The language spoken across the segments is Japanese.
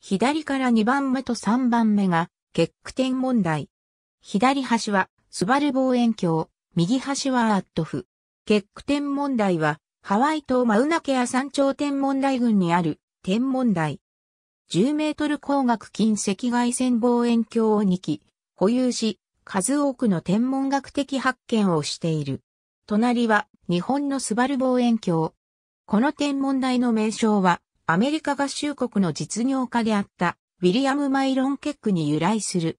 左から2番目と3番目が、結句点問題。左端は、スバル望遠鏡、右端はアットフ。結句点問題は、ハワイ島マウナケア山頂天文台群にある、天文台。10メートル光学近赤外線望遠鏡を2機、保有し、数多くの天文学的発見をしている。隣は、日本のスバル望遠鏡。この天文台の名称は、アメリカ合衆国の実業家であったウィリアム・マイロン・ケックに由来する。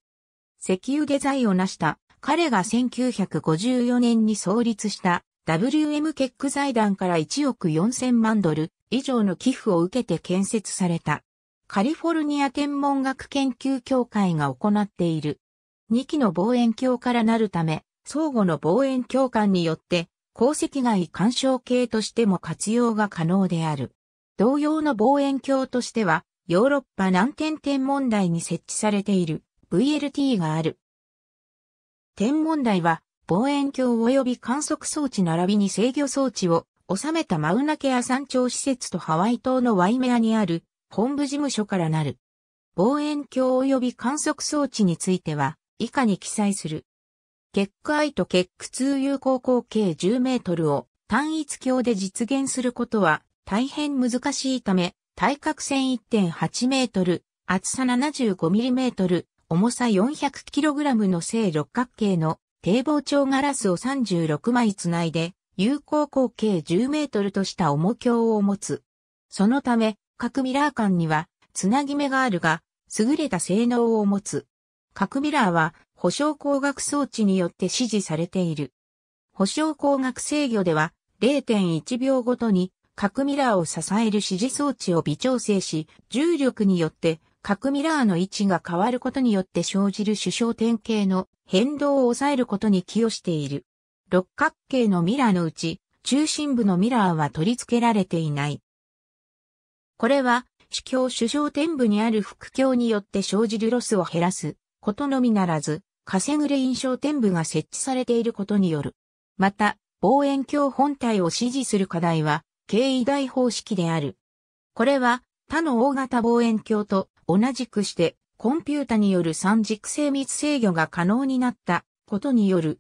石油デザインを成した彼が1954年に創立した WM ケック財団から1億4000万ドル以上の寄付を受けて建設された。カリフォルニア天文学研究協会が行っている。2期の望遠鏡からなるため、相互の望遠鏡間によって、鉱石外干渉系としても活用が可能である。同様の望遠鏡としては、ヨーロッパ南天天文台に設置されている VLT がある。天文台は、望遠鏡及び観測装置並びに制御装置を収めたマウナケア山頂施設とハワイ島のワイメアにある本部事務所からなる。望遠鏡及び観測装置については、以下に記載する。結果イと結ク2有効口径10メートルを単一鏡で実現することは大変難しいため、対角線1.8メートル、厚さ75ミリメートル、重さ400キログラムの正六角形の堤防長ガラスを36枚つないで、有効口径10メートルとした重鏡を持つ。そのため、各ミラー間には、つなぎ目があるが、優れた性能を持つ。各ミラーは、保証光学装置によって指示されている。保証光学制御では、0.1秒ごとに各ミラーを支える支持装置を微調整し、重力によって各ミラーの位置が変わることによって生じる主焦点形の変動を抑えることに寄与している。六角形のミラーのうち、中心部のミラーは取り付けられていない。これは、主教主焦点部にある副鏡によって生じるロスを減らすことのみならず、稼ぐれ印象点部が設置されていることによる。また、望遠鏡本体を支持する課題は、経緯大方式である。これは他の大型望遠鏡と同じくしてコンピュータによる三軸精密制御が可能になったことによる。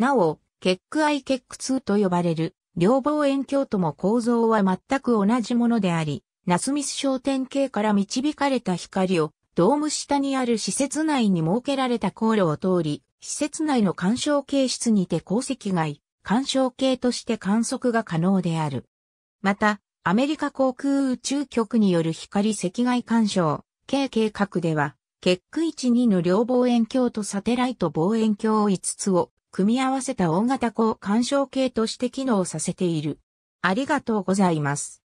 なお、ケックアイケック2と呼ばれる両望遠鏡とも構造は全く同じものであり、ナスミス焦点系から導かれた光をドーム下にある施設内に設けられた航路を通り、施設内の干渉形質にて鉱石外、干渉形として観測が可能である。また、アメリカ航空宇宙局による光赤外干渉、計計画では、結区12の両望遠鏡とサテライト望遠鏡5つを組み合わせた大型光干渉計として機能させている。ありがとうございます。